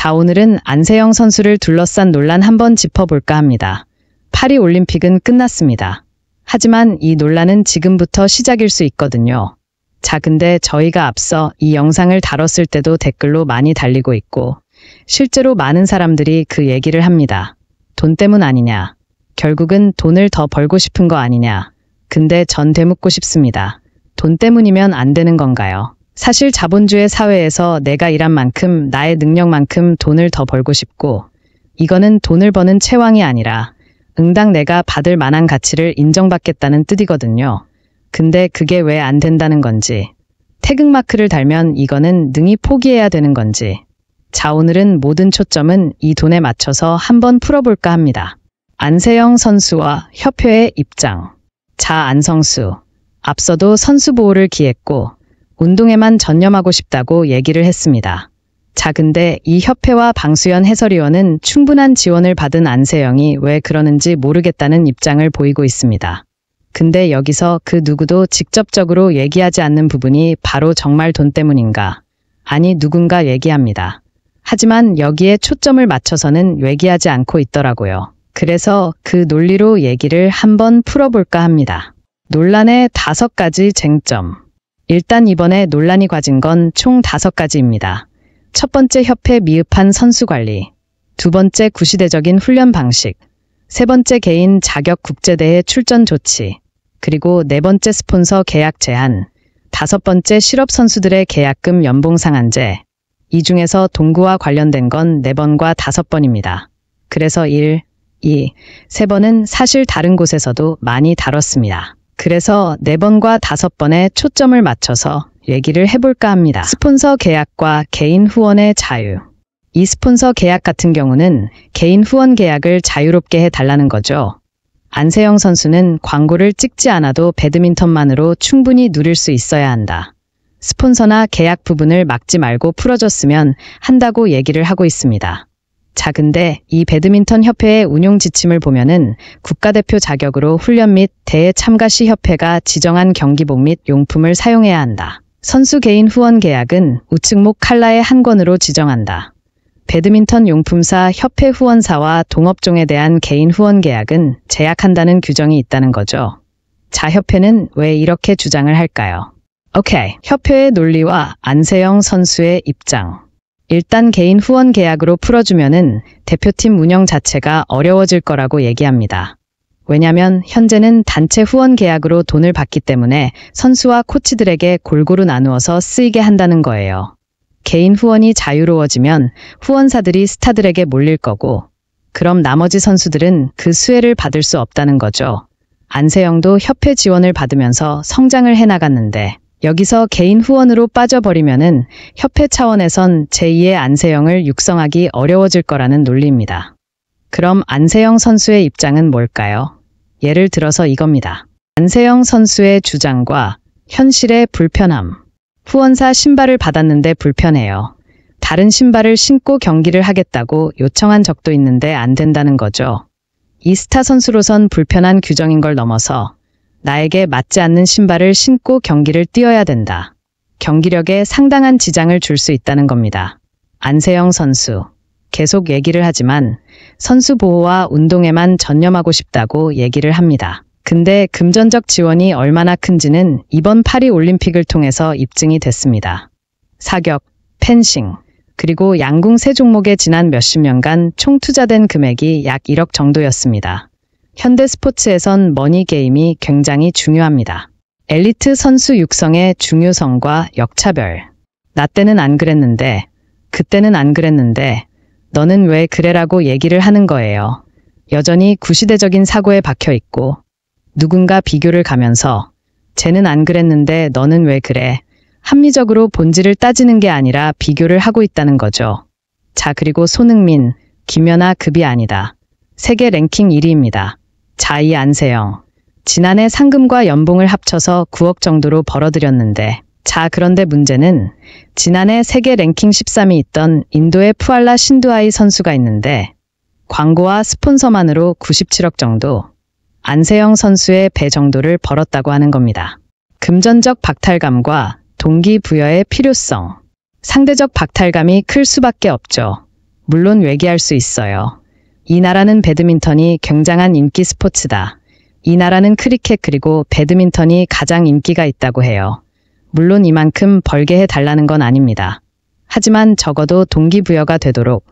자, 오늘은 안세영 선수를 둘러싼 논란 한번 짚어볼까 합니다. 파리 올림픽은 끝났습니다. 하지만 이 논란은 지금부터 시작일 수 있거든요. 자, 근데 저희가 앞서 이 영상을 다뤘을 때도 댓글로 많이 달리고 있고, 실제로 많은 사람들이 그 얘기를 합니다. 돈 때문 아니냐. 결국은 돈을 더 벌고 싶은 거 아니냐. 근데 전 되묻고 싶습니다. 돈 때문이면 안 되는 건가요? 사실 자본주의 사회에서 내가 일한 만큼 나의 능력만큼 돈을 더 벌고 싶고 이거는 돈을 버는 채왕이 아니라 응당 내가 받을 만한 가치를 인정받겠다는 뜻이거든요. 근데 그게 왜 안 된다는 건지 태극마크를 달면 이거는 능히 포기해야 되는 건지 자 오늘은 모든 초점은 이 돈에 맞춰서 한번 풀어볼까 합니다. 안세영 선수와 협회의 입장 자 안성수 앞서도 선수 보호를 기했고 운동에만 전념하고 싶다고 얘기를 했습니다. 자 근데 이 협회와 방수연 해설위원은 충분한 지원을 받은 안세영이 왜 그러는지 모르겠다는 입장을 보이고 있습니다. 근데 여기서 그 누구도 직접적으로 얘기하지 않는 부분이 바로 정말 돈 때문인가. 아니 누군가 얘기합니다. 하지만 여기에 초점을 맞춰서는 얘기하지 않고 있더라고요. 그래서 그 논리로 얘기를 한번 풀어볼까 합니다. 논란의 다섯 가지 쟁점. 일단 이번에 논란이 과진 건 총 5가지입니다. 첫 번째 협회 미흡한 선수 관리, 두 번째 구시대적인 훈련 방식, 세 번째 개인 자격 국제대회 출전 조치, 그리고 네 번째 스폰서 계약 제한, 다섯 번째 실업 선수들의 계약금 연봉 상한제, 이 중에서 동구와 관련된 건 네 번과 다섯 번입니다. 그래서 1, 2, 세 번은 사실 다른 곳에서도 많이 다뤘습니다. 그래서 4번과 5번에 초점을 맞춰서 얘기를 해볼까 합니다. 스폰서 계약과 개인 후원의 자유. 이 스폰서 계약 같은 경우는 개인 후원 계약을 자유롭게 해달라는 거죠. 안세영 선수는 광고를 찍지 않아도 배드민턴만으로 충분히 누릴 수 있어야 한다. 스폰서나 계약 부분을 막지 말고 풀어줬으면 한다고 얘기를 하고 있습니다. 작은데 이 배드민턴 협회의 운용 지침을 보면은 국가대표 자격으로 훈련 및 대회 참가 시 협회가 지정한 경기복 및 용품을 사용해야 한다. 선수 개인 후원 계약은 우측목 칼라의 한 권으로 지정한다. 배드민턴 용품사 협회 후원사와 동업종에 대한 개인 후원 계약은 제약한다는 규정이 있다는 거죠. 자협회는 왜 이렇게 주장을 할까요? 오케이. 협회의 논리와 안세영 선수의 입장. 일단 개인 후원 계약으로 풀어주면은 대표팀 운영 자체가 어려워질 거라고 얘기합니다. 왜냐면 현재는 단체 후원 계약으로 돈을 받기 때문에 선수와 코치들에게 골고루 나누어서 쓰이게 한다는 거예요. 개인 후원이 자유로워지면 후원사들이 스타들에게 몰릴 거고, 그럼 나머지 선수들은 그 수혜를 받을 수 없다는 거죠. 안세영도 협회 지원을 받으면서 성장을 해나갔는데, 여기서 개인 후원으로 빠져버리면은 협회 차원에선 제2의 안세영을 육성하기 어려워질 거라는 논리입니다. 그럼 안세영 선수의 입장은 뭘까요? 예를 들어서 이겁니다. 안세영 선수의 주장과 현실의 불편함. 후원사 신발을 받았는데 불편해요. 다른 신발을 신고 경기를 하겠다고 요청한 적도 있는데 안 된다는 거죠. 이 스타 선수로선 불편한 규정인 걸 넘어서 나에게 맞지 않는 신발을 신고 경기를 뛰어야 된다. 경기력에 상당한 지장을 줄 수 있다는 겁니다. 안세영 선수. 계속 얘기를 하지만 선수 보호와 운동에만 전념하고 싶다고 얘기를 합니다. 근데 금전적 지원이 얼마나 큰지는 이번 파리 올림픽을 통해서 입증이 됐습니다. 사격, 펜싱, 그리고 양궁 세 종목에 지난 몇십 년간 총 투자된 금액이 약 1억 정도였습니다. 현대 스포츠에선 머니게임이 굉장히 중요합니다. 엘리트 선수 육성의 중요성과 역차별. 나 때는 안 그랬는데, 그때는 안 그랬는데, 너는 왜 그래라고 얘기를 하는 거예요. 여전히 구시대적인 사고에 박혀 있고, 누군가 비교를 가면서, 쟤는 안 그랬는데 너는 왜 그래? 합리적으로 본질을 따지는 게 아니라 비교를 하고 있다는 거죠. 자, 그리고 손흥민, 김연아 급이 아니다. 세계 랭킹 1위입니다. 자이 안세영. 지난해 상금과 연봉을 합쳐서 9억 정도로 벌어들였는데 자 그런데 문제는 지난해 세계 랭킹 13위 있던 인도의 푸알라 신두아이 선수가 있는데 광고와 스폰서만으로 97억 정도 안세영 선수의 배 정도를 벌었다고 하는 겁니다. 금전적 박탈감과 동기부여의 필요성 상대적 박탈감이 클 수밖에 없죠. 물론 외기할 수 있어요. 이 나라는 배드민턴이 굉장한 인기 스포츠다. 이 나라는 크리켓 그리고 배드민턴이 가장 인기가 있다고 해요. 물론 이만큼 벌게 해달라는 건 아닙니다. 하지만 적어도 동기부여가 되도록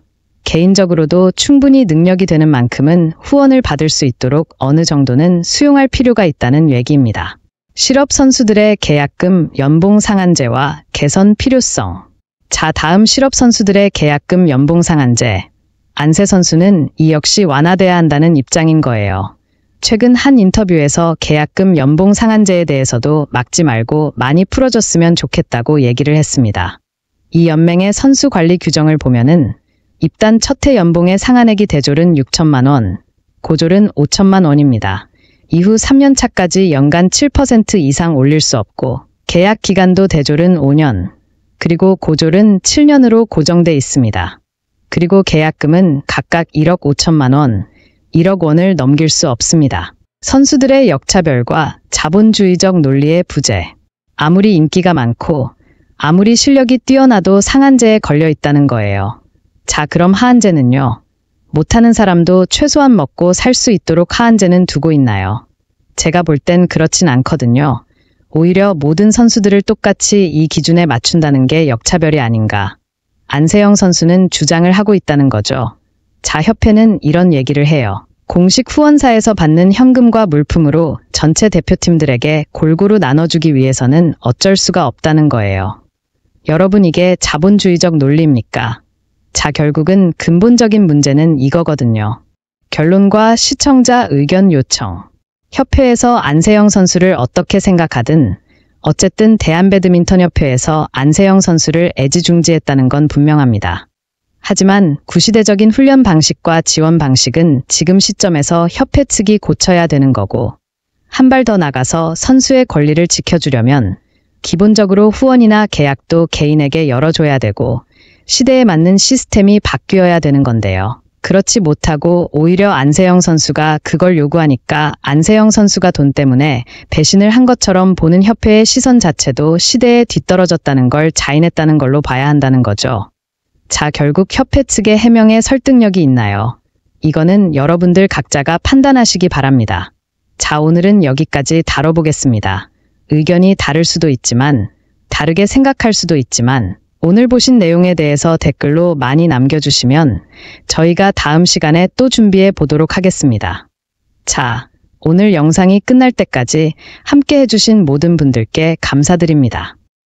개인적으로도 충분히 능력이 되는 만큼은 후원을 받을 수 있도록 어느 정도는 수용할 필요가 있다는 얘기입니다. 실업 선수들의 계약금 연봉 상한제와 개선 필요성 자 다음 실업 선수들의 계약금 연봉 상한제 안세 선수는 이 역시 완화돼야 한다는 입장인 거예요. 최근 한 인터뷰에서 계약금 연봉 상한제에 대해서도 막지 말고 많이 풀어줬으면 좋겠다고 얘기를 했습니다. 이 연맹의 선수 관리 규정을 보면은 입단 첫해 연봉의 상한액이 대졸은 6천만 원, 고졸은 5천만 원입니다. 이후 3년 차까지 연간 7% 이상 올릴 수 없고 계약 기간도 대졸은 5년, 그리고 고졸은 7년으로 고정돼 있습니다. 그리고 계약금은 각각 1억 5천만 원, 1억 원을 넘길 수 없습니다. 선수들의 역차별과 자본주의적 논리의 부재. 아무리 인기가 많고 아무리 실력이 뛰어나도 상한제에 걸려 있다는 거예요. 자, 그럼 하한제는요. 못하는 사람도 최소한 먹고 살 수 있도록 하한제는 두고 있나요? 제가 볼 땐 그렇진 않거든요. 오히려 모든 선수들을 똑같이 이 기준에 맞춘다는 게 역차별이 아닌가. 안세영 선수는 주장을 하고 있다는 거죠. 자협회는 이런 얘기를 해요. 공식 후원사에서 받는 현금과 물품으로 전체 대표팀들에게 골고루 나눠주기 위해서는 어쩔 수가 없다는 거예요. 여러분 이게 자본주의적 논리입니까? 자 결국은 근본적인 문제는 이거거든요. 결론과 시청자 의견 요청. 협회에서 안세영 선수를 어떻게 생각하든 어쨌든 대한배드민턴협회에서 안세영 선수를 애지중지했다는 건 분명합니다. 하지만 구시대적인 훈련 방식과 지원 방식은 지금 시점에서 협회 측이 고쳐야 되는 거고 한 발 더 나가서 선수의 권리를 지켜주려면 기본적으로 후원이나 계약도 개인에게 열어줘야 되고 시대에 맞는 시스템이 바뀌어야 되는 건데요. 그렇지 못하고 오히려 안세영 선수가 그걸 요구하니까 안세영 선수가 돈 때문에 배신을 한 것처럼 보는 협회의 시선 자체도 시대에 뒤떨어졌다는 걸 자인했다는 걸로 봐야 한다는 거죠. 자, 결국 협회 측의 해명에 설득력이 있나요? 이거는 여러분들 각자가 판단하시기 바랍니다. 자, 오늘은 여기까지 다뤄보겠습니다. 의견이 다를 수도 있지만, 다르게 생각할 수도 있지만, 오늘 보신 내용에 대해서 댓글로 많이 남겨주시면 저희가 다음 시간에 또 준비해 보도록 하겠습니다. 자, 오늘 영상이 끝날 때까지 함께 해주신 모든 분들께 감사드립니다.